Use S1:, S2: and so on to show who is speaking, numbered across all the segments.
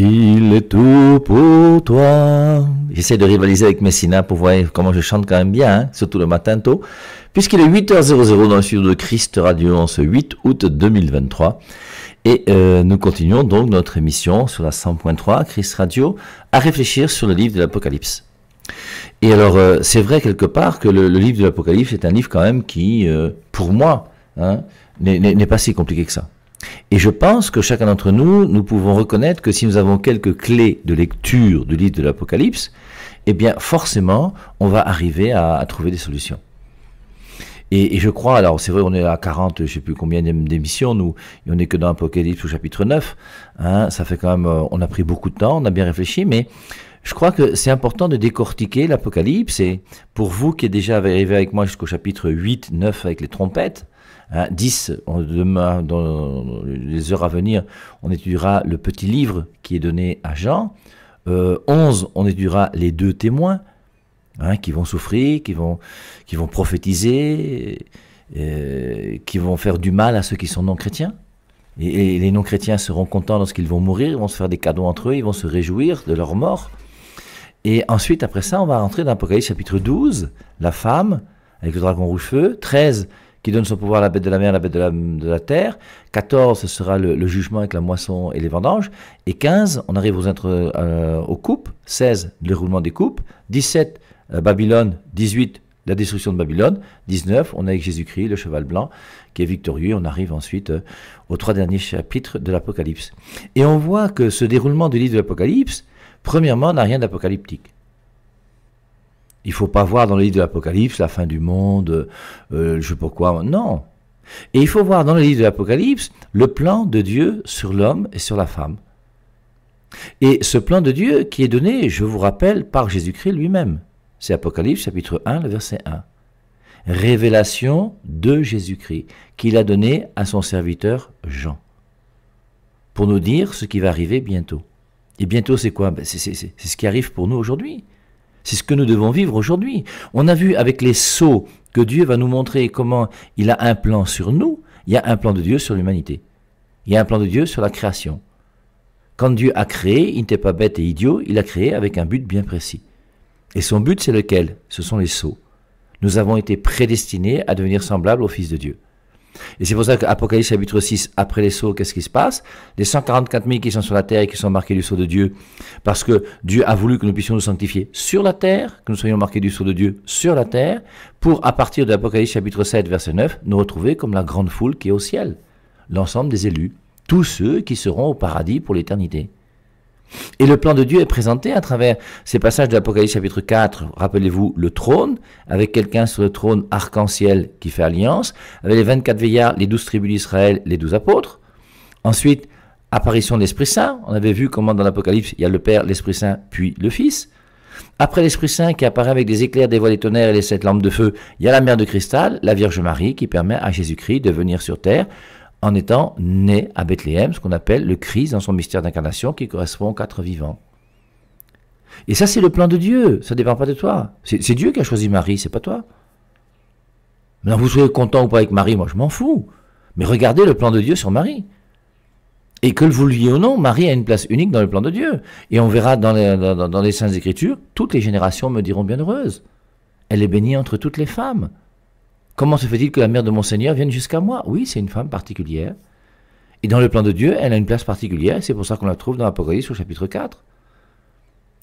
S1: Il est tout pour toi. J'essaie de rivaliser avec Messina pour voir comment je chante quand même bien, hein, surtout le matin tôt. Puisqu'il est 8h00 dans le studio de Christ Radio en ce 8 août 2023. Et euh, nous continuons donc notre émission sur la 100.3 Christ Radio à réfléchir sur le livre de l'Apocalypse. Et alors, euh, c'est vrai quelque part que le, livre de l'Apocalypse est un livre quand même qui, euh, pour moi, hein, n'est pas si compliqué que ça. Et je pense que chacun d'entre nous, nous pouvons reconnaître que si nous avons quelques clés de lecture du livre de l'Apocalypse, eh bien forcément, on va arriver à, trouver des solutions. Et, je crois, alors c'est vrai, on est à 40, je ne sais plus combien d'émissions, nous, et on n'est que dans l'Apocalypse au chapitre 9, hein, ça fait quand même, euh, on a pris beaucoup de temps, on a bien réfléchi, mais je crois que c'est important de décortiquer l'Apocalypse, et pour vous qui êtes déjà arrivé avec moi jusqu'au chapitre 8, 9 avec les trompettes, 10, hein, demain, dans les heures à venir, on étudiera le petit livre qui est donné à Jean. 11, euh, on étudiera les deux témoins hein, qui vont souffrir, qui vont, qui vont prophétiser, qui vont faire du mal à ceux qui sont non chrétiens. Et, les non chrétiens seront contents lorsqu'ils vont mourir, ils vont se faire des cadeaux entre eux, ils vont se réjouir de leur mort. Et ensuite, après ça, on va rentrer dans Apocalypse chapitre 12, la femme avec le dragon rouge feu. 13, qui donne son pouvoir à la bête de la mer, à la bête de la, de la terre. 14, ce sera le, jugement avec la moisson et les vendanges. Et 15, on arrive aux, euh, aux coupes. 16, le roulement des coupes. 17, euh, Babylone. 18, la destruction de Babylone. 19, on a avec Jésus-Christ, le cheval blanc, qui est victorieux. On arrive ensuite euh, aux trois derniers chapitres de l'Apocalypse. Et on voit que ce déroulement du livre de l'Apocalypse, premièrement, n'a rien d'apocalyptique. Il faut pas voir dans le livre de l'Apocalypse la fin du monde, je euh, je sais pas quoi. Non. Et il faut voir dans le livre de l'Apocalypse le plan de Dieu sur l'homme et sur la femme. Et ce plan de Dieu qui est donné, je vous rappelle, par Jésus-Christ lui-même. C'est Apocalypse chapitre 1, le verset 1. Révélation de Jésus-Christ qu'il a donné à son serviteur Jean pour nous dire ce qui va arriver bientôt. Et bientôt, c'est quoi ben, C'est ce qui arrive pour nous aujourd'hui. C'est ce que nous devons vivre aujourd'hui. On a vu avec les sceaux que Dieu va nous montrer comment il a un plan sur nous. Il y a un plan de Dieu sur l'humanité. Il y a un plan de Dieu sur la création. Quand Dieu a créé, il n'était pas bête et idiot, il a créé avec un but bien précis. Et son but, c'est lequel Ce sont les sceaux. Nous avons été prédestinés à devenir semblables au Fils de Dieu. Et c'est pour ça qu'Apocalypse chapitre 6, après les sauts, qu'est-ce qui se passe Les 144 000 qui sont sur la terre et qui sont marqués du sceau de Dieu, parce que Dieu a voulu que nous puissions nous sanctifier sur la terre, que nous soyons marqués du sceau de Dieu sur la terre, pour à partir de l'Apocalypse chapitre 7, verset 9, nous retrouver comme la grande foule qui est au ciel, l'ensemble des élus, tous ceux qui seront au paradis pour l'éternité. Et le plan de Dieu est présenté à travers ces passages de l'Apocalypse chapitre 4, rappelez-vous, le trône, avec quelqu'un sur le trône arc-en-ciel qui fait alliance, avec les 24 veillards, les 12 tribus d'Israël, les 12 apôtres. Ensuite, apparition de l'Esprit Saint, on avait vu comment dans l'Apocalypse il y a le Père, l'Esprit Saint, puis le Fils. Après l'Esprit Saint qui apparaît avec des éclairs, des voiles des tonnerres et les sept lampes de feu, il y a la mère de cristal, la Vierge Marie qui permet à Jésus-Christ de venir sur terre en étant né à Bethléem, ce qu'on appelle le Christ dans son mystère d'incarnation qui correspond aux quatre vivants. Et ça, c'est le plan de Dieu, ça ne dépend pas de toi. C'est Dieu qui a choisi Marie, c'est pas toi. Maintenant, vous soyez content ou pas avec Marie, moi je m'en fous. Mais regardez le plan de Dieu sur Marie. Et que le vouliez ou non, Marie a une place unique dans le plan de Dieu. Et on verra dans les, dans les Saintes Écritures, toutes les générations me diront bienheureuse. Elle est bénie entre toutes les femmes. Comment se fait-il que la mère de mon Seigneur vienne jusqu'à moi Oui, c'est une femme particulière. Et dans le plan de Dieu, elle a une place particulière. C'est pour ça qu'on la trouve dans l'Apocalypse au chapitre 4.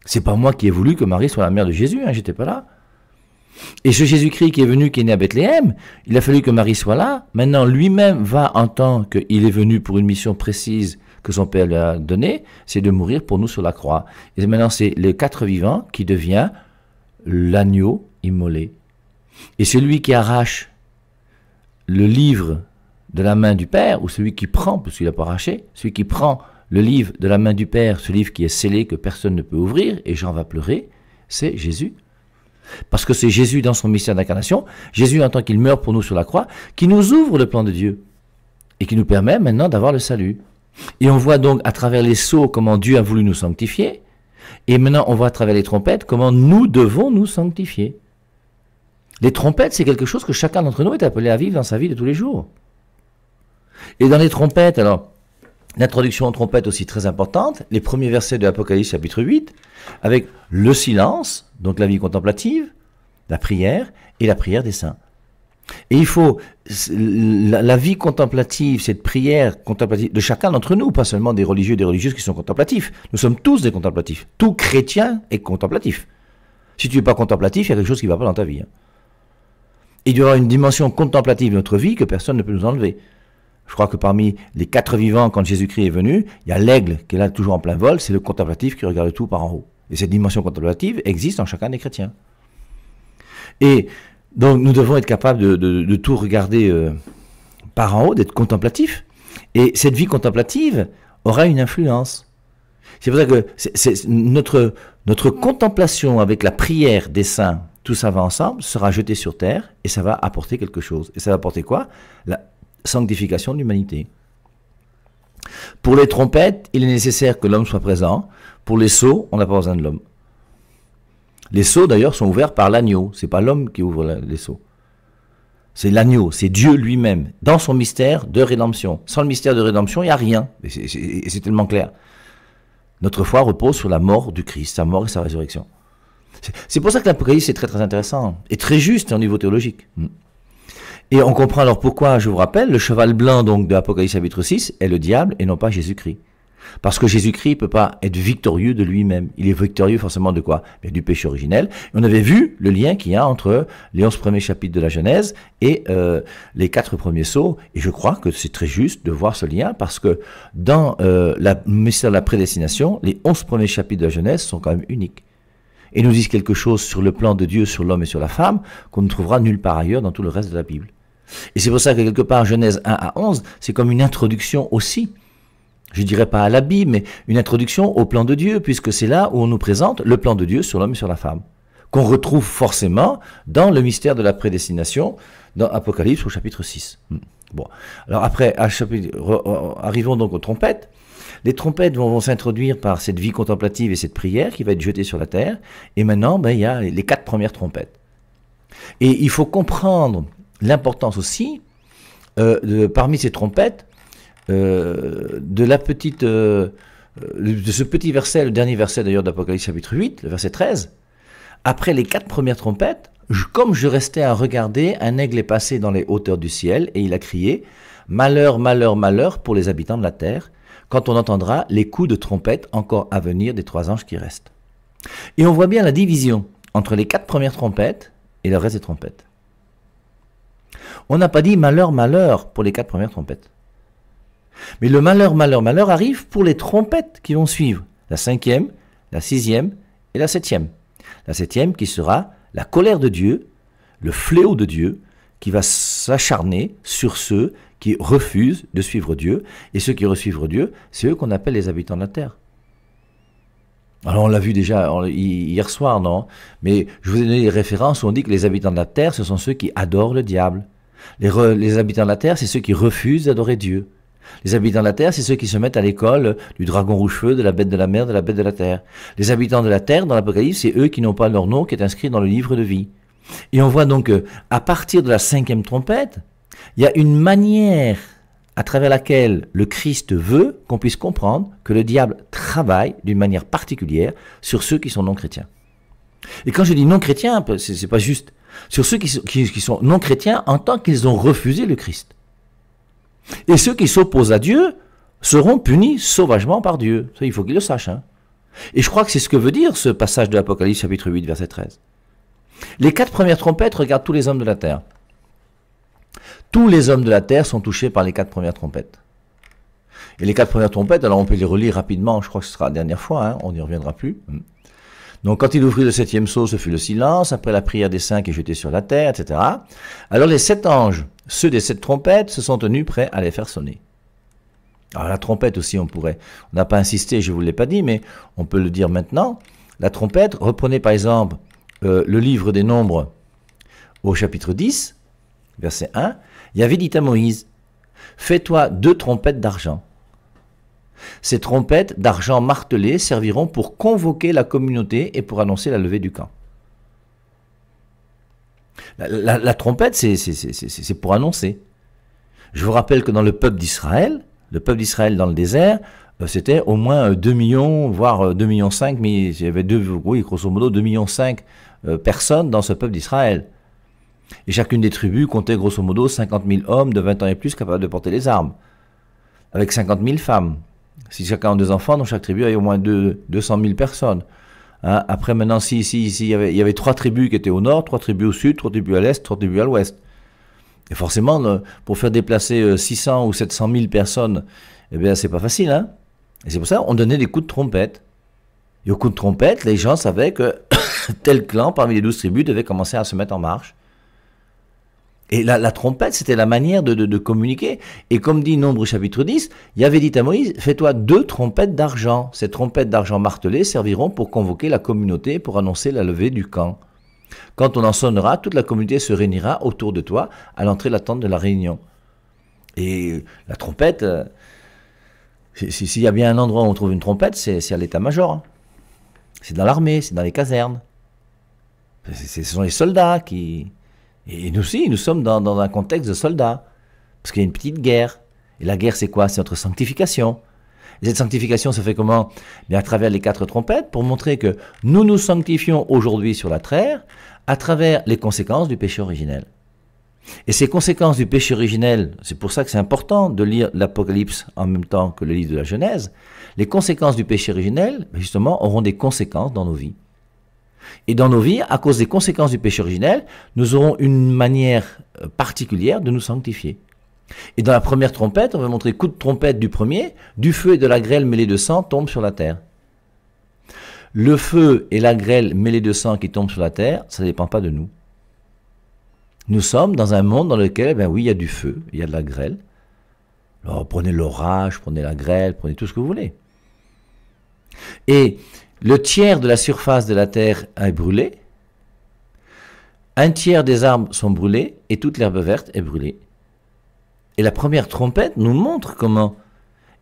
S1: C'est pas moi qui ai voulu que Marie soit la mère de Jésus, Je hein, j'étais pas là. Et ce Jésus-Christ qui est venu, qui est né à Bethléem, il a fallu que Marie soit là. Maintenant, lui-même va en tant qu'il est venu pour une mission précise que son Père lui a donnée, c'est de mourir pour nous sur la croix. Et maintenant, c'est les quatre vivants qui devient l'agneau immolé. Et celui qui arrache le livre de la main du Père, ou celui qui prend, parce qu'il n'a pas arraché, celui qui prend le livre de la main du Père, ce livre qui est scellé, que personne ne peut ouvrir, et Jean va pleurer, c'est Jésus. Parce que c'est Jésus dans son mystère d'incarnation, Jésus en tant qu'il meurt pour nous sur la croix, qui nous ouvre le plan de Dieu, et qui nous permet maintenant d'avoir le salut. Et on voit donc à travers les sceaux comment Dieu a voulu nous sanctifier, et maintenant on voit à travers les trompettes comment nous devons nous sanctifier. Les trompettes, c'est quelque chose que chacun d'entre nous est appelé à vivre dans sa vie de tous les jours. Et dans les trompettes, alors, l'introduction aux trompettes aussi très importante, les premiers versets de l'Apocalypse chapitre 8, avec le silence, donc la vie contemplative, la prière et la prière des saints. Et il faut la, vie contemplative, cette prière contemplative de chacun d'entre nous, pas seulement des religieux et des religieuses qui sont contemplatifs. Nous sommes tous des contemplatifs. Tout chrétien est contemplatif. Si tu n'es pas contemplatif, il y a quelque chose qui ne va pas dans ta vie. Hein il y aura une dimension contemplative de notre vie que personne ne peut nous enlever. Je crois que parmi les quatre vivants, quand Jésus-Christ est venu, il y a l'aigle qui est là toujours en plein vol, c'est le contemplatif qui regarde tout par en haut. Et cette dimension contemplative existe en chacun des chrétiens. Et donc nous devons être capables de, tout regarder euh, par en haut, d'être contemplatif. Et cette vie contemplative aura une influence. C'est pour ça que notre contemplation avec la prière des saints, tout ça va ensemble, sera jeté sur terre et ça va apporter quelque chose. Et ça va apporter quoi La sanctification de l'humanité. Pour les trompettes, il est nécessaire que l'homme soit présent. Pour les sceaux, on n'a pas besoin de l'homme. Les sceaux, d'ailleurs, sont ouverts par l'agneau. C'est pas l'homme qui ouvre les sceaux. C'est l'agneau, c'est Dieu lui-même, dans son mystère de rédemption. Sans le mystère de rédemption, il n'y a rien. Et c'est tellement clair. Notre foi repose sur la mort du Christ, sa mort et sa résurrection. C'est pour ça que l'Apocalypse est très très intéressant et très juste au niveau théologique. Mm. Et on comprend alors pourquoi, je vous rappelle, le cheval blanc donc de l'Apocalypse, chapitre 6 est le diable et non pas Jésus-Christ. Parce que Jésus-Christ ne peut pas être victorieux de lui-même. Il est victorieux forcément de quoi Du péché originel. on avait vu le lien qu'il y a entre les onze premiers chapitres de la Genèse et euh, les quatre premiers sauts. Et je crois que c'est très juste de voir ce lien parce que dans euh, la mystère de la prédestination, les onze premiers chapitres de la Genèse sont quand même uniques et nous disent quelque chose sur le plan de Dieu, sur l'homme et sur la femme, qu'on ne trouvera nulle part ailleurs dans tout le reste de la Bible. Et c'est pour ça que quelque part, Genèse 1 à 11, c'est comme une introduction aussi. Je ne dirais pas à la Bible, mais une introduction au plan de Dieu, puisque c'est là où on nous présente le plan de Dieu sur l'homme et sur la femme, qu'on retrouve forcément dans le mystère de la prédestination, dans Apocalypse au chapitre 6. Hmm. Bon. Alors après, arrivons donc aux trompettes. Les trompettes vont, s'introduire par cette vie contemplative et cette prière qui va être jetée sur la terre. Et maintenant, ben, il y a les quatre premières trompettes. Et il faut comprendre l'importance aussi, euh, de, parmi ces trompettes, euh, de la petite, euh, de ce petit verset, le dernier verset d'ailleurs d'Apocalypse chapitre 8, le verset 13. Après les quatre premières trompettes, comme je restais à regarder, un aigle est passé dans les hauteurs du ciel et il a crié Malheur, malheur, malheur pour les habitants de la terre, quand on entendra les coups de trompette encore à venir des trois anges qui restent. Et on voit bien la division entre les quatre premières trompettes et le reste des trompettes. On n'a pas dit malheur, malheur pour les quatre premières trompettes. Mais le malheur, malheur, malheur arrive pour les trompettes qui vont suivre, la cinquième, la sixième et la septième. La septième qui sera la colère de Dieu, le fléau de Dieu, qui va s'acharner sur ceux qui refusent de suivre Dieu, et ceux qui suivre Dieu, c'est eux qu'on appelle les habitants de la terre. Alors on l'a vu déjà hier soir, non Mais je vous ai donné des références où on dit que les habitants de la terre, ce sont ceux qui adorent le diable. Les, les habitants de la terre, c'est ceux qui refusent d'adorer Dieu. Les habitants de la terre, c'est ceux qui se mettent à l'école du dragon rouge-feu, de la bête de la mer, de la bête de la terre. Les habitants de la terre, dans l'Apocalypse, c'est eux qui n'ont pas leur nom qui est inscrit dans le livre de vie. Et on voit donc, à partir de la cinquième trompette, il y a une manière à travers laquelle le Christ veut qu'on puisse comprendre que le diable travaille d'une manière particulière sur ceux qui sont non chrétiens. Et quand je dis non chrétiens, n'est pas juste. Sur ceux qui, sont, non chrétiens en tant qu'ils ont refusé le Christ. Et ceux qui s'opposent à Dieu seront punis sauvagement par Dieu. Ça, il faut qu'ils le sachent. Hein. Et je crois que c'est ce que veut dire ce passage de l'Apocalypse chapitre 8, verset 13. Les quatre premières trompettes regardent tous les hommes de la terre tous les hommes de la terre sont touchés par les quatre premières trompettes. Et les quatre premières trompettes, alors on peut les relire rapidement, je crois que ce sera la dernière fois, hein, on n'y reviendra plus. Donc quand il ouvrit le septième sceau, ce fut le silence, après la prière des saints qui est sur la terre, etc. Alors les sept anges, ceux des sept trompettes, se sont tenus prêts à les faire sonner. Alors la trompette aussi, on pourrait, on n'a pas insisté, je ne vous l'ai pas dit, mais on peut le dire maintenant. La trompette, reprenez par exemple euh, le livre des nombres au chapitre 10, verset 1, Yahvé dit à Moïse, Fais-toi deux trompettes d'argent. Ces trompettes d'argent martelées serviront pour convoquer la communauté et pour annoncer la levée du camp. La, trompette, c'est pour annoncer. Je vous rappelle que dans le peuple d'Israël, le peuple d'Israël dans le désert, euh, c'était au moins 2 euh, millions, voire 2 euh, millions 5, mais il y avait deux, oui, grosso modo 2 millions de personnes dans ce peuple d'Israël. Et chacune des tribus comptait grosso modo 50 000 hommes de 20 ans et plus capables de porter les armes, avec 50 000 femmes. Si chacun a deux enfants, dans chaque tribu, il y a au moins deux, 200 000 personnes. Hein. Après, maintenant, si, si, il, y avait, trois tribus qui étaient au nord, trois tribus au sud, trois tribus à l'est, trois tribus à l'ouest. Et forcément, euh, pour faire déplacer 600 euh, ou 700 000 personnes, eh bien, c'est pas facile, hein. Et c'est pour ça qu'on donnait des coups de trompette. Et au coup de trompette, les gens savaient que tel clan parmi les douze tribus devait commencer à se mettre en marche. Et la, trompette, c'était la manière de, communiquer. Et comme dit Nombre chapitre 10, il avait dit à Moïse, fais-toi deux trompettes d'argent. Ces trompettes d'argent martelées serviront pour convoquer la communauté pour annoncer la levée du camp. Quand on en sonnera, toute la communauté se réunira autour de toi à l'entrée de la tente de la réunion. Et la trompette, euh, s'il y a bien un endroit où on trouve une trompette, c'est à l'état-major. Hein. C'est dans l'armée, c'est dans les casernes. Ce sont les soldats qui, et nous aussi, nous sommes dans, un contexte de soldats, parce qu'il y a une petite guerre. Et la guerre, c'est quoi C'est notre sanctification. Et cette sanctification ça fait comment Bien à travers les quatre trompettes, pour montrer que nous nous sanctifions aujourd'hui sur la terre, à travers les conséquences du péché originel. Et ces conséquences du péché originel, c'est pour ça que c'est important de lire l'Apocalypse en même temps que le livre de la Genèse, les conséquences du péché originel, ben, justement, auront des conséquences dans nos vies. Et dans nos vies, à cause des conséquences du péché originel, nous aurons une manière euh, particulière de nous sanctifier. Et dans la première trompette, on va montrer coup de trompette du premier, du feu et de la grêle mêlée de sang tombent sur la terre. Le feu et la grêle mêlée de sang qui tombent sur la terre, ça ne dépend pas de nous. Nous sommes dans un monde dans lequel, eh ben oui, il y a du feu, il y a de la grêle. Alors prenez l'orage, prenez la grêle, prenez tout ce que vous voulez. Et le tiers de la surface de la Terre est brûlé, un tiers des arbres sont brûlés et toute l'herbe verte est brûlée. Et la première trompette nous montre comment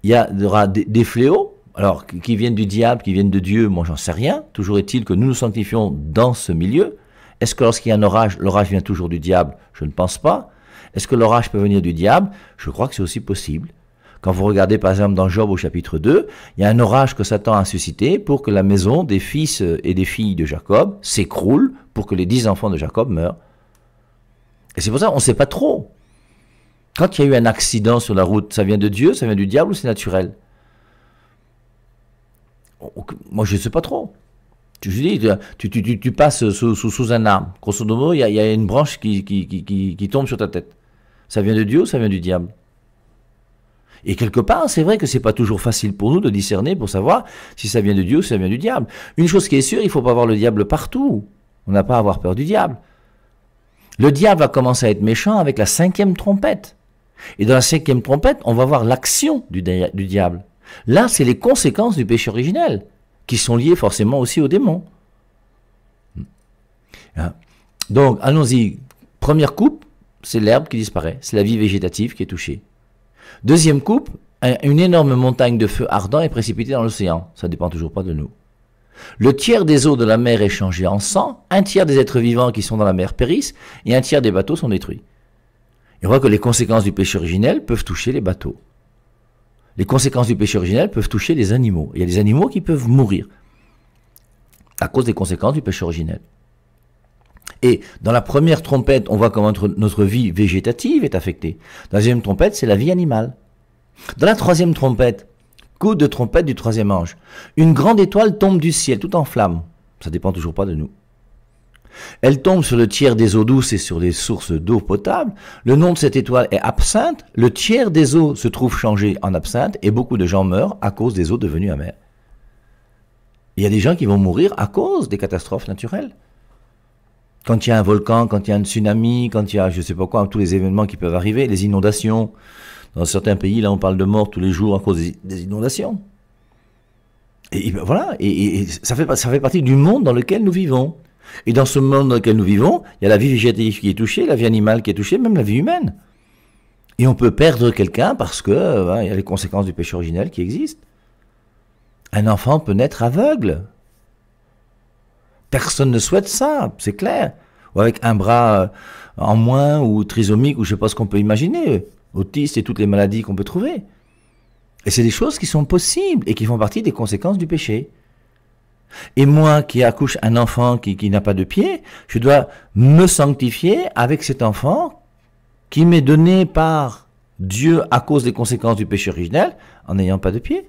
S1: il y, aura des, fléaux, alors qui viennent du diable, qui viennent de Dieu, moi j'en sais rien. Toujours est-il que nous nous sanctifions dans ce milieu. Est-ce que lorsqu'il y a un orage, l'orage vient toujours du diable Je ne pense pas. Est-ce que l'orage peut venir du diable Je crois que c'est aussi possible. Quand vous regardez par exemple dans Job au chapitre 2, il y a un orage que Satan a suscité pour que la maison des fils et des filles de Jacob s'écroule, pour que les dix enfants de Jacob meurent. Et c'est pour ça qu'on ne sait pas trop. Quand il y a eu un accident sur la route, ça vient de Dieu, ça vient du diable ou c'est naturel oh, Moi, je ne sais pas trop. Tu, dis, tu, passes sous, un arbre. Grosso modo, il y, a une branche qui, qui, qui tombe sur ta tête. Ça vient de Dieu ou ça vient du diable et quelque part, c'est vrai que c'est pas toujours facile pour nous de discerner pour savoir si ça vient de Dieu ou si ça vient du diable. Une chose qui est sûre, il faut pas avoir le diable partout. On n'a pas à avoir peur du diable. Le diable va commencer à être méchant avec la cinquième trompette. Et dans la cinquième trompette, on va voir l'action du, diable. Là, c'est les conséquences du péché originel, qui sont liées forcément aussi au démon. Hein? Donc, allons-y. Première coupe, c'est l'herbe qui disparaît, c'est la vie végétative qui est touchée. Deuxième coupe, une énorme montagne de feu ardent est précipitée dans l'océan. Ça ne dépend toujours pas de nous. Le tiers des eaux de la mer est changé en sang, un tiers des êtres vivants qui sont dans la mer périssent, et un tiers des bateaux sont détruits. Et on voit que les conséquences du péché originel peuvent toucher les bateaux. Les conséquences du péché originel peuvent toucher les animaux. Il y a des animaux qui peuvent mourir à cause des conséquences du péché originel. Et dans la première trompette, on voit comment notre vie végétative est affectée. Dans la deuxième trompette, c'est la vie animale. Dans la troisième trompette, coup de trompette du troisième ange, une grande étoile tombe du ciel, tout en flammes. Ça dépend toujours pas de nous. Elle tombe sur le tiers des eaux douces et sur les sources d'eau potable. Le nom de cette étoile est absinthe. Le tiers des eaux se trouve changé en absinthe et beaucoup de gens meurent à cause des eaux devenues amères. Il y a des gens qui vont mourir à cause des catastrophes naturelles quand il y a un volcan, quand il y a un tsunami, quand il y a je sais pas quoi, tous les événements qui peuvent arriver, les inondations. Dans certains pays, là, on parle de mort tous les jours à cause des inondations. Et, ben voilà, et, ça, fait, ça fait partie du monde dans lequel nous vivons. Et dans ce monde dans lequel nous vivons, il y a la vie végétative qui est touchée, la vie animale qui est touchée, même la vie humaine. Et on peut perdre quelqu'un parce que euh, il y a les conséquences du péché originel qui existent. Un enfant peut naître aveugle. Personne ne souhaite ça, c'est clair. Ou avec un bras euh, en moins, ou trisomique, ou je sais pas ce qu'on peut imaginer. Autiste et toutes les maladies qu'on peut trouver. Et c'est des choses qui sont possibles et qui font partie des conséquences du péché. Et moi qui accouche un enfant qui, n'a pas de pied, je dois me sanctifier avec cet enfant qui m'est donné par Dieu à cause des conséquences du péché originel en n'ayant pas de pied.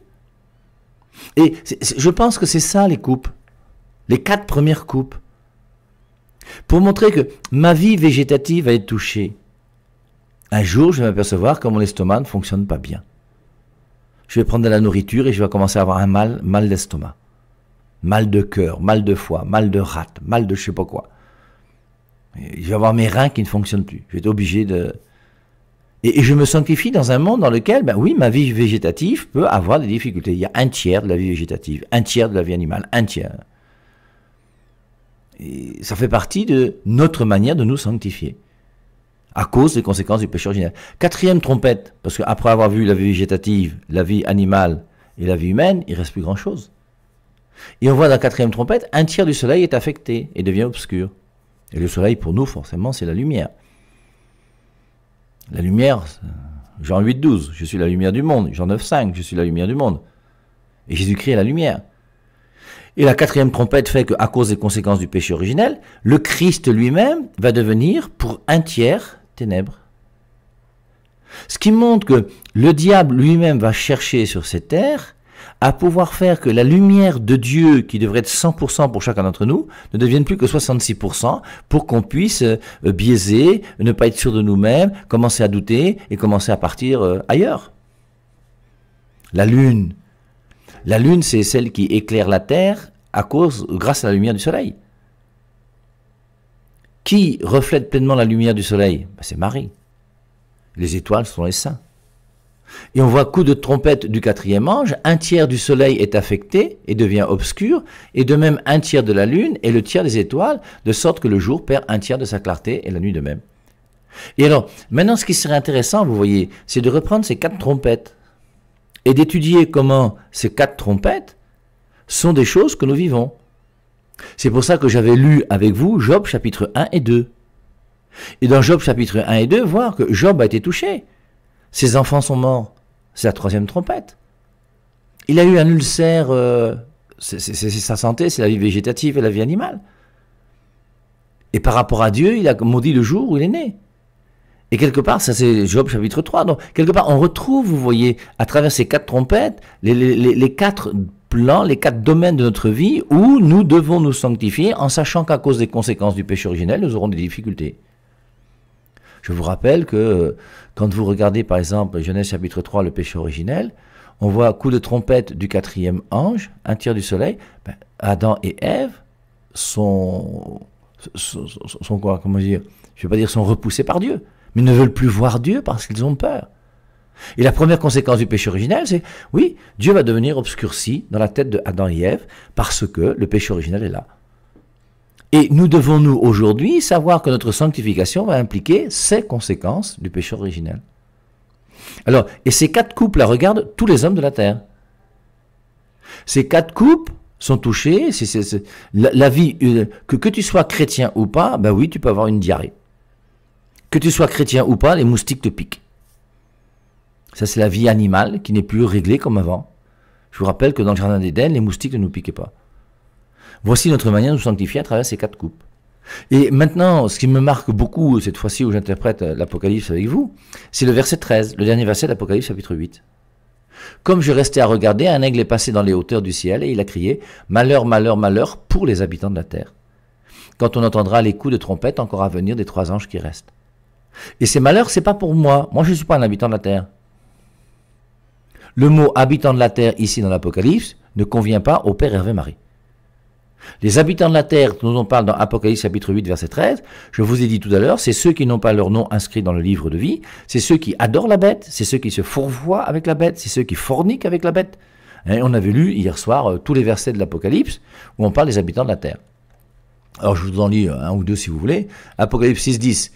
S1: Et je pense que c'est ça les coupes. Les quatre premières coupes. Pour montrer que ma vie végétative va être touchée. Un jour, je vais m'apercevoir que mon estomac ne fonctionne pas bien. Je vais prendre de la nourriture et je vais commencer à avoir un mal, mal d'estomac. Mal de cœur, mal de foie, mal de rate, mal de je sais pas quoi. je vais avoir mes reins qui ne fonctionnent plus. Je vais être obligé de... Et, je me sanctifie dans un monde dans lequel, ben oui, ma vie végétative peut avoir des difficultés. Il y a un tiers de la vie végétative, un tiers de la vie animale, un tiers ça fait partie de notre manière de nous sanctifier, à cause des conséquences du péché originel. Quatrième trompette, parce qu'après avoir vu la vie végétative, la vie animale et la vie humaine, il reste plus grand-chose. Et on voit dans la quatrième trompette, un tiers du soleil est affecté et devient obscur. Et le soleil, pour nous, forcément, c'est la lumière. La lumière, Jean 8, 12, je suis la lumière du monde. Jean 9, 5, je suis la lumière du monde. Et Jésus-Christ est la lumière. Et la quatrième trompette fait qu'à cause des conséquences du péché originel, le Christ lui-même va devenir pour un tiers ténèbres. Ce qui montre que le diable lui-même va chercher sur cette terre à pouvoir faire que la lumière de Dieu, qui devrait être 100% pour chacun d'entre nous, ne devienne plus que 66% pour qu'on puisse euh, biaiser, ne pas être sûr de nous-mêmes, commencer à douter et commencer à partir euh, ailleurs. La lune, la lune, c'est celle qui éclaire la Terre à cause, grâce à la lumière du soleil. Qui reflète pleinement la lumière du soleil bah, C'est Marie. Les étoiles sont les saints. Et on voit coup de trompette du quatrième ange, un tiers du soleil est affecté et devient obscur, et de même un tiers de la lune et le tiers des étoiles, de sorte que le jour perd un tiers de sa clarté et la nuit de même. Et alors, maintenant ce qui serait intéressant, vous voyez, c'est de reprendre ces quatre trompettes, et d'étudier comment ces quatre trompettes sont des choses que nous vivons. C'est pour ça que j'avais lu avec vous Job chapitre 1 et 2. Et dans Job chapitre 1 et 2, voir que Job a été touché. Ses enfants sont morts. C'est la troisième trompette. Il a eu un ulcère, euh, c'est sa santé, c'est la vie végétative et la vie animale. Et par rapport à Dieu, il a maudit le jour où il est né. Et quelque part, ça c'est Job chapitre 3. Donc, quelque part, on retrouve, vous voyez, à travers ces quatre trompettes, les, quatre plans, les quatre domaines de notre vie où nous devons nous sanctifier en sachant qu'à cause des conséquences du péché originel, nous aurons des difficultés. Je vous rappelle que euh, quand vous regardez par exemple Genèse chapitre 3, le péché originel, on voit coup de trompette du quatrième ange, un tir du soleil, ben, Adam et Ève sont, sont, quoi, dire, je pas dire sont repoussés par Dieu, mais ne veulent plus voir Dieu parce qu'ils ont peur. Et la première conséquence du péché originel, c'est oui, Dieu va devenir obscurci dans la tête de Adam et Ève parce que le péché originel est là. Et nous devons, nous, aujourd'hui, savoir que notre sanctification va impliquer ces conséquences du péché originel. Alors, et ces quatre coupes là regardent tous les hommes de la terre. Ces quatre coupes sont touchées. la, vie, euh, que, que tu sois chrétien ou pas, ben oui, tu peux avoir une diarrhée. Que tu sois chrétien ou pas, les moustiques te piquent. Ça, c'est la vie animale qui n'est plus réglée comme avant. Je vous rappelle que dans le jardin d'Éden, les moustiques ne nous piquaient pas. Voici notre manière de nous sanctifier à travers ces quatre coupes. Et maintenant, ce qui me marque beaucoup, cette fois-ci où j'interprète euh, l'Apocalypse avec vous, c'est le verset 13, le dernier verset de l'Apocalypse, chapitre 8. Comme je restais à regarder, un aigle est passé dans les hauteurs du ciel et il a crié ⁇ Malheur, malheur, malheur pour les habitants de la terre !⁇ Quand on entendra les coups de trompette encore à venir des trois anges qui restent. Et ces malheurs, n'est pas pour moi. Moi, je ne suis pas un habitant de la terre. Le mot habitant de la terre ici dans l'Apocalypse ne convient pas au Père Hervé Marie. Les habitants de la terre dont on parle dans Apocalypse chapitre 8 verset 13, je vous ai dit tout à l'heure, c'est ceux qui n'ont pas leur nom inscrit dans le livre de vie, c'est ceux qui adorent la bête, c'est ceux qui se fourvoient avec la bête, c'est ceux qui forniquent avec la bête. Hein, on avait lu hier soir euh, tous les versets de l'Apocalypse où on parle des habitants de la terre. Alors je vous en lis euh, un ou deux si vous voulez. Apocalypse 6, 10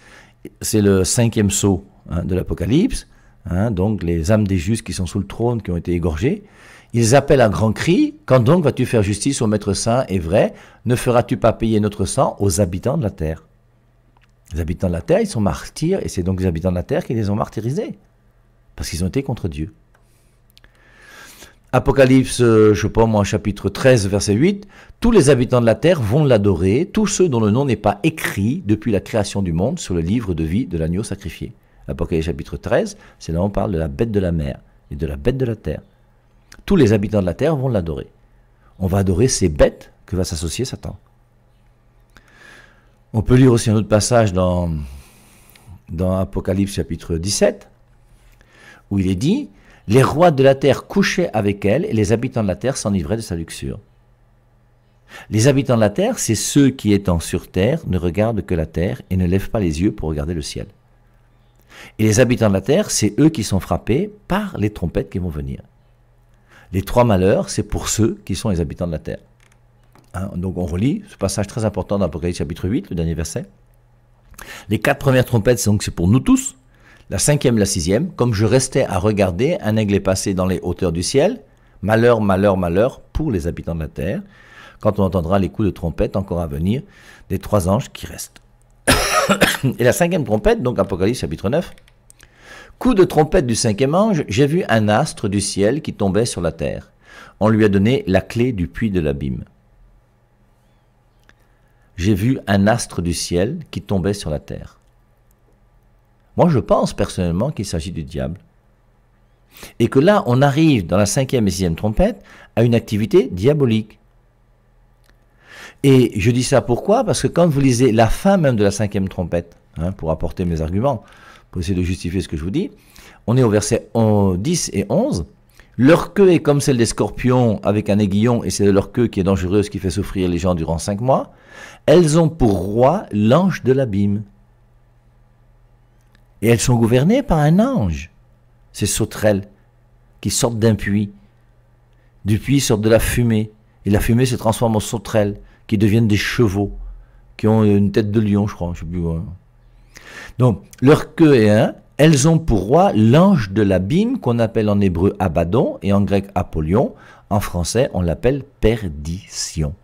S1: c'est le cinquième sceau hein, de l'Apocalypse, hein, donc les âmes des justes qui sont sous le trône, qui ont été égorgées. Ils appellent à grands cri, quand donc vas-tu faire justice au Maître Saint et vrai Ne feras-tu pas payer notre sang aux habitants de la terre Les habitants de la terre, ils sont martyrs, et c'est donc les habitants de la terre qui les ont martyrisés, parce qu'ils ont été contre Dieu. Apocalypse, euh, je sais pas moi, chapitre 13, verset 8, tous les habitants de la terre vont l'adorer, tous ceux dont le nom n'est pas écrit depuis la création du monde sur le livre de vie de l'agneau sacrifié. Apocalypse chapitre 13, c'est là où on parle de la bête de la mer et de la bête de la terre. Tous les habitants de la terre vont l'adorer. On va adorer ces bêtes que va s'associer Satan. On peut lire aussi un autre passage dans, dans Apocalypse chapitre 17, où il est dit, les rois de la terre couchaient avec elle et les habitants de la terre s'enivraient de sa luxure. Les habitants de la terre, c'est ceux qui, étant sur terre, ne regardent que la terre et ne lèvent pas les yeux pour regarder le ciel. Et les habitants de la terre, c'est eux qui sont frappés par les trompettes qui vont venir. Les trois malheurs, c'est pour ceux qui sont les habitants de la terre. Hein, donc on relit ce passage très important d'Apocalypse chapitre 8, le dernier verset. Les quatre premières trompettes, donc c'est pour nous tous, la cinquième, la sixième, comme je restais à regarder, un aigle est passé dans les hauteurs du ciel. Malheur, malheur, malheur pour les habitants de la terre, quand on entendra les coups de trompette encore à venir des trois anges qui restent. Et la cinquième trompette, donc Apocalypse chapitre 9, coup de trompette du cinquième ange, j'ai vu un astre du ciel qui tombait sur la terre. On lui a donné la clé du puits de l'abîme. J'ai vu un astre du ciel qui tombait sur la terre. Moi, je pense personnellement qu'il s'agit du diable. Et que là, on arrive dans la cinquième et sixième trompette à une activité diabolique. Et je dis ça pourquoi Parce que quand vous lisez la fin même de la cinquième trompette, hein, pour apporter mes arguments, pour essayer de justifier ce que je vous dis, on est au verset 10 et 11. Leur queue est comme celle des scorpions avec un aiguillon et c'est leur queue qui est dangereuse qui fait souffrir les gens durant cinq mois. Elles ont pour roi l'ange de l'abîme. Et elles sont gouvernées par un ange, ces sauterelles, qui sortent d'un puits. Du puits sortent de la fumée, et la fumée se transforme en sauterelles, qui deviennent des chevaux, qui ont une tête de lion, je crois, Donc, leur queue est un, elles ont pour roi l'ange de l'abîme, qu'on appelle en hébreu Abaddon, et en grec Apollyon, en français on l'appelle perdition.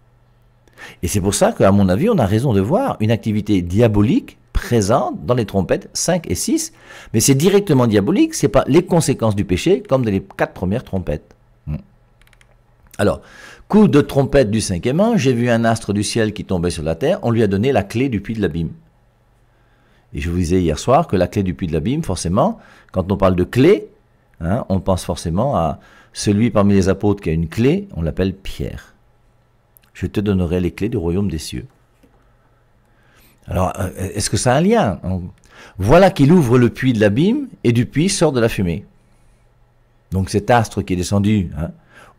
S1: Et c'est pour ça qu'à mon avis, on a raison de voir une activité diabolique présente dans les trompettes 5 et 6, mais c'est directement diabolique, ce n'est pas les conséquences du péché comme dans les quatre premières trompettes. Hmm. Alors, coup de trompette du cinquième an, j'ai vu un astre du ciel qui tombait sur la terre, on lui a donné la clé du puits de l'abîme. Et je vous disais hier soir que la clé du puits de l'abîme, forcément, quand on parle de clé, hein, on pense forcément à celui parmi les apôtres qui a une clé, on l'appelle Pierre je te donnerai les clés du royaume des cieux. Alors, euh, est-ce que ça a un lien hein? Voilà qu'il ouvre le puits de l'abîme, et du puits sort de la fumée. Donc cet astre qui est descendu hein,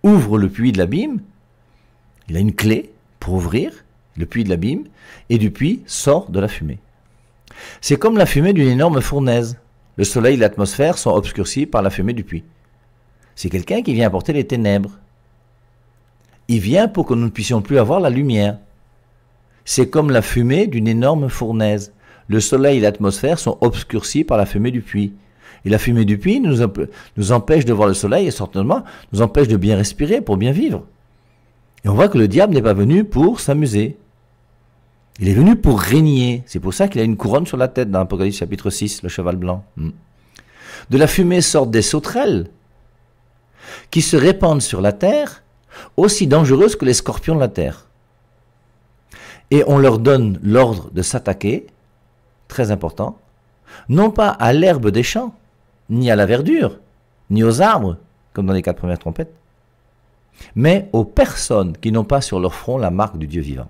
S1: ouvre le puits de l'abîme, il a une clé pour ouvrir le puits de l'abîme, et du puits sort de la fumée. C'est comme la fumée d'une énorme fournaise. Le soleil et l'atmosphère sont obscurcis par la fumée du puits. C'est quelqu'un qui vient apporter les ténèbres. Il vient pour que nous ne puissions plus avoir la lumière. C'est comme la fumée d'une énorme fournaise. Le soleil et l'atmosphère sont obscurcis par la fumée du puits. Et la fumée du puits nous, empêche de voir le soleil et certainement nous empêche de bien respirer pour bien vivre. Et on voit que le diable n'est pas venu pour s'amuser. Il est venu pour régner. C'est pour ça qu'il a une couronne sur la tête dans l'Apocalypse chapitre 6, le cheval blanc. Hmm. De la fumée sortent des sauterelles qui se répandent sur la terre aussi dangereuses que les scorpions de la terre. Et on leur donne l'ordre de s'attaquer, très important, non pas à l'herbe des champs, ni à la verdure, ni aux arbres, comme dans les quatre premières trompettes, mais aux personnes qui n'ont pas sur leur front la marque du Dieu vivant.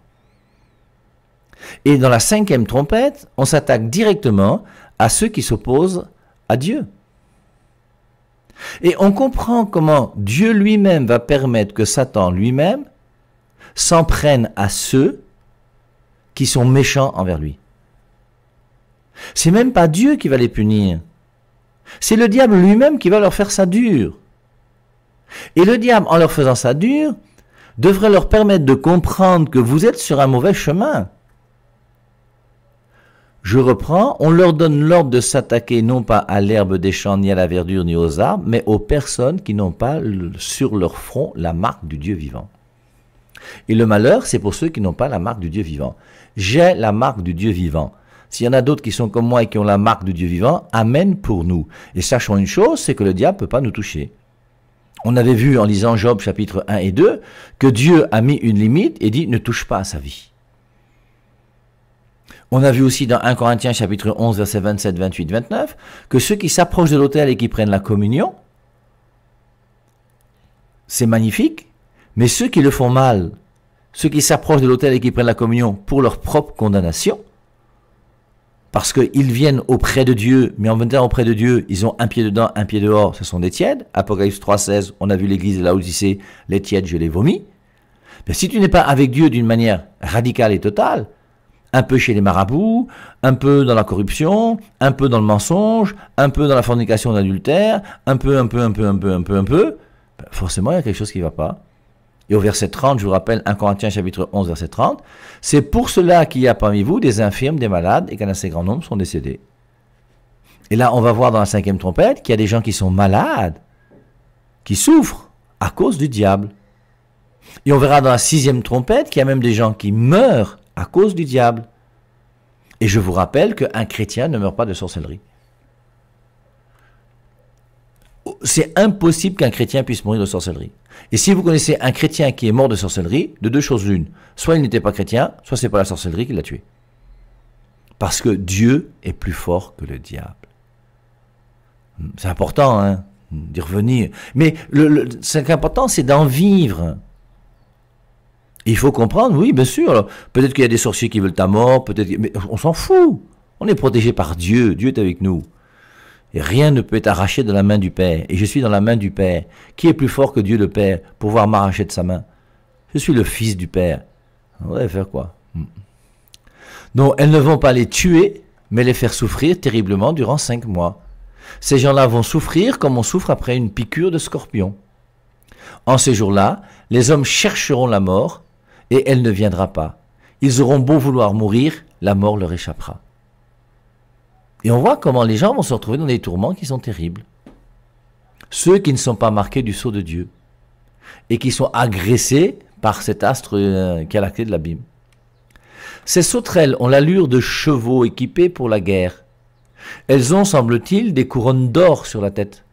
S1: Et dans la cinquième trompette, on s'attaque directement à ceux qui s'opposent à Dieu, et on comprend comment Dieu lui-même va permettre que Satan lui-même s'en prenne à ceux qui sont méchants envers lui. C'est même pas Dieu qui va les punir. C'est le diable lui-même qui va leur faire ça dur. Et le diable, en leur faisant ça dur, devrait leur permettre de comprendre que vous êtes sur un mauvais chemin. Je reprends, on leur donne l'ordre de s'attaquer non pas à l'herbe des champs, ni à la verdure, ni aux arbres, mais aux personnes qui n'ont pas sur leur front la marque du Dieu vivant. Et le malheur, c'est pour ceux qui n'ont pas la marque du Dieu vivant. J'ai la marque du Dieu vivant. S'il y en a d'autres qui sont comme moi et qui ont la marque du Dieu vivant, amène pour nous. Et sachons une chose, c'est que le diable ne peut pas nous toucher. On avait vu en lisant Job chapitre 1 et 2 que Dieu a mis une limite et dit ne touche pas à sa vie. On a vu aussi dans 1 Corinthiens chapitre 11 verset 27, 28, 29 que ceux qui s'approchent de l'autel et qui prennent la communion, c'est magnifique, mais ceux qui le font mal, ceux qui s'approchent de l'autel et qui prennent la communion pour leur propre condamnation, parce qu'ils viennent auprès de Dieu, mais en venant auprès de Dieu, ils ont un pied dedans, un pied dehors, ce sont des tièdes. Apocalypse 3.16, on a vu l'église de la les tièdes, je les vomis. Mais si tu n'es pas avec Dieu d'une manière radicale et totale, un peu chez les marabouts, un peu dans la corruption, un peu dans le mensonge, un peu dans la fornication d'adultère, un peu, un peu, un peu, un peu, un peu, un peu, ben, forcément il y a quelque chose qui ne va pas. Et au verset 30, je vous rappelle 1 Corinthiens chapitre 11 verset 30, c'est pour cela qu'il y a parmi vous des infirmes, des malades, et qu'un assez grand nombre sont décédés. Et là, on va voir dans la cinquième trompette qu'il y a des gens qui sont malades, qui souffrent à cause du diable. Et on verra dans la sixième trompette qu'il y a même des gens qui meurent à cause du diable. Et je vous rappelle qu'un chrétien ne meurt pas de sorcellerie. C'est impossible qu'un chrétien puisse mourir de sorcellerie. Et si vous connaissez un chrétien qui est mort de sorcellerie, de deux choses l'une, soit il n'était pas chrétien, soit c'est pas la sorcellerie qui l'a tué. Parce que Dieu est plus fort que le diable. C'est important hein, d'y revenir. Mais le, ce qui est important, c'est d'en vivre. Il faut comprendre, oui, bien sûr. Peut-être qu'il y a des sorciers qui veulent ta mort, peut-être. Mais on s'en fout. On est protégé par Dieu. Dieu est avec nous. Et rien ne peut être arraché de la main du Père. Et je suis dans la main du Père. Qui est plus fort que Dieu le Père pour pouvoir m'arracher de sa main Je suis le fils du Père. On va faire quoi hmm. Non, elles ne vont pas les tuer, mais les faire souffrir terriblement durant cinq mois. Ces gens-là vont souffrir comme on souffre après une piqûre de scorpion. En ces jours-là, les hommes chercheront la mort et elle ne viendra pas. Ils auront beau vouloir mourir, la mort leur échappera. Et on voit comment les gens vont se retrouver dans des tourments qui sont terribles. Ceux qui ne sont pas marqués du sceau de Dieu et qui sont agressés par cet astre euh, qui a la clé de l'abîme. Ces sauterelles ont l'allure de chevaux équipés pour la guerre. Elles ont, semble-t-il, des couronnes d'or sur la tête.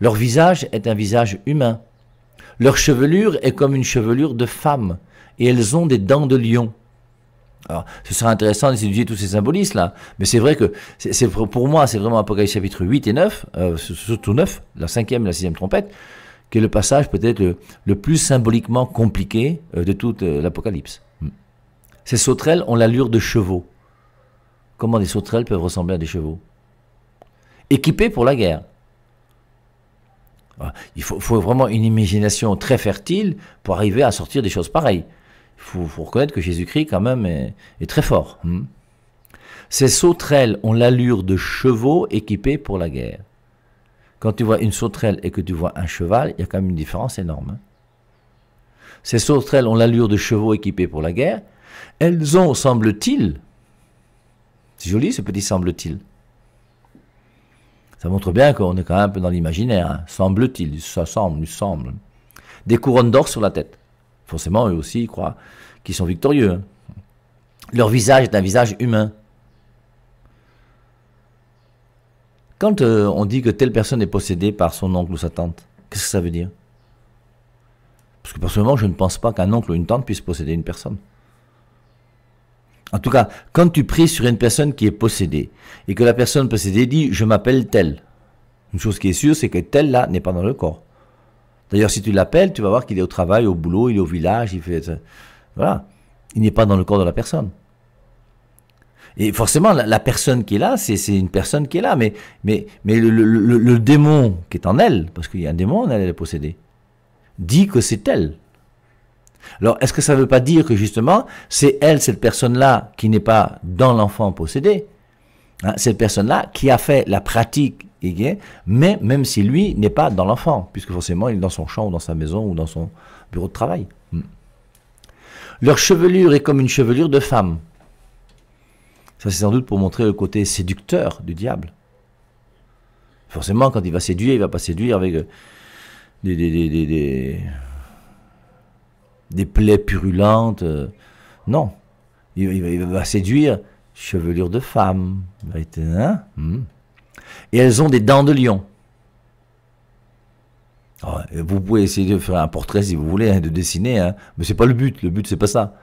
S1: Leur visage est un visage humain. Leur chevelure est comme une chevelure de femme, et elles ont des dents de lion. Alors, ce sera intéressant d'étudier tous ces symbolismes-là. Mais c'est vrai que, c'est, pour moi, c'est vraiment Apocalypse chapitre 8 et 9, euh, surtout 9, la cinquième et la sixième trompette, qui est le passage peut-être le, plus symboliquement compliqué euh, de toute euh, l'Apocalypse. Hmm. Ces sauterelles ont l'allure de chevaux. Comment des sauterelles peuvent ressembler à des chevaux Équipées pour la guerre. Il faut vraiment une imagination très fertile pour arriver à sortir des choses pareilles faut, faut reconnaître que Jésus-Christ, quand même, est, très fort. Hmm. Ces sauterelles ont l'allure de chevaux équipés pour la guerre. Quand tu vois une sauterelle et que tu vois un cheval, il y a quand même une différence énorme. Hein. Ces sauterelles ont l'allure de chevaux équipés pour la guerre. Elles ont, semble-t-il, c'est joli ce petit semble-t-il. Ça montre bien qu'on est quand même un peu dans l'imaginaire, hein. semble-t-il, ça semble, il semble. Des couronnes d'or sur la tête forcément, eux aussi, ils croient qu'ils sont victorieux. Hein. Leur visage est un visage humain. Quand euh, on dit que telle personne est possédée par son oncle ou sa tante, qu'est-ce que ça veut dire Parce que personnellement, je ne pense pas qu'un oncle ou une tante puisse posséder une personne. En tout cas, quand tu pries sur une personne qui est possédée, et que la personne possédée dit ⁇ je m'appelle tel ⁇ une chose qui est sûre, c'est que tel là n'est pas dans le corps. D'ailleurs, si tu l'appelles, tu vas voir qu'il est au travail, au boulot, il est au village, il fait. Voilà. Il n'est pas dans le corps de la personne. Et forcément, la, personne qui est là, c'est une personne qui est là, mais, mais, mais le, démon qui est en elle, parce qu'il y a un démon en elle, elle est possédée, dit que c'est elle. Alors, est-ce que ça ne veut pas dire que justement, c'est elle, cette personne-là, qui n'est pas dans l'enfant possédé, hein, cette personne-là qui a fait la pratique mais même si lui n'est pas dans l'enfant, puisque forcément il est dans son champ ou dans sa maison ou dans son bureau de travail. Hmm. Leur chevelure est comme une chevelure de femme. Ça c'est sans doute pour montrer le côté séducteur du diable. Forcément, quand il va séduire, il va pas séduire avec euh, des, des, plaies purulentes. Euh. Non. Il, va, séduire chevelure de femme. Hein? Hmm et elles ont des dents de lion. Ah, vous pouvez essayer de faire un portrait si vous voulez, hein, de dessiner, hein, mais c'est pas le but. Le but c'est pas ça.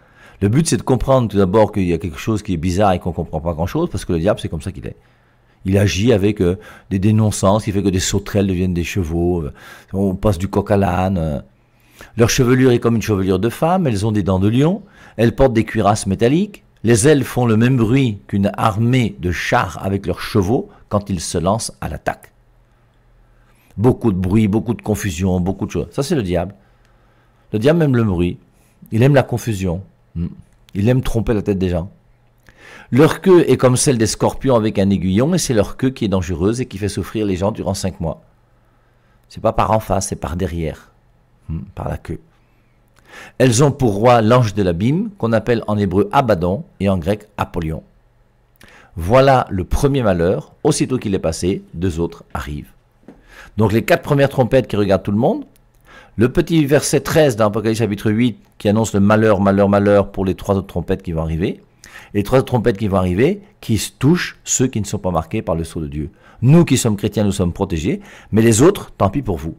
S1: Le but c'est de comprendre tout d'abord qu'il y a quelque chose qui est bizarre et qu'on comprend pas grand chose, parce que le diable c'est comme ça qu'il est. Il agit avec euh, des dénonçances, qui fait que des sauterelles deviennent des chevaux. Euh, on passe du coq à l'âne. Euh. Leur chevelure est comme une chevelure de femme. Elles ont des dents de lion. Elles portent des cuirasses métalliques. Les ailes font le même bruit qu'une armée de chars avec leurs chevaux quand ils se lancent à l'attaque. Beaucoup de bruit, beaucoup de confusion, beaucoup de choses. Ça, c'est le diable. Le diable aime le bruit. Il aime la confusion. Hmm. Il aime tromper la tête des gens. Leur queue est comme celle des scorpions avec un aiguillon, et c'est leur queue qui est dangereuse et qui fait souffrir les gens durant cinq mois. C'est pas par en face, c'est par derrière, hmm. par la queue. Elles ont pour roi l'ange de l'abîme, qu'on appelle en hébreu Abaddon et en grec Apollyon. Voilà le premier malheur, aussitôt qu'il est passé, deux autres arrivent. Donc les quatre premières trompettes qui regardent tout le monde, le petit verset 13 d'Apocalypse chapitre 8 qui annonce le malheur, malheur, malheur pour les trois autres trompettes qui vont arriver, et les trois autres trompettes qui vont arriver, qui touchent ceux qui ne sont pas marqués par le sceau de Dieu. Nous qui sommes chrétiens, nous sommes protégés, mais les autres, tant pis pour vous.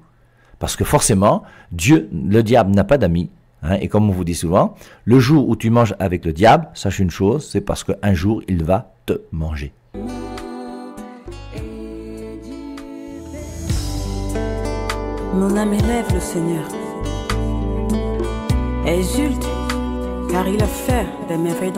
S1: Parce que forcément, Dieu, le diable n'a pas d'amis, Hein, et comme on vous dit souvent, le jour où tu manges avec le diable, sache une chose, c'est parce qu'un jour il va te manger. Mon âme élève le Seigneur. car il a fait des merveilles.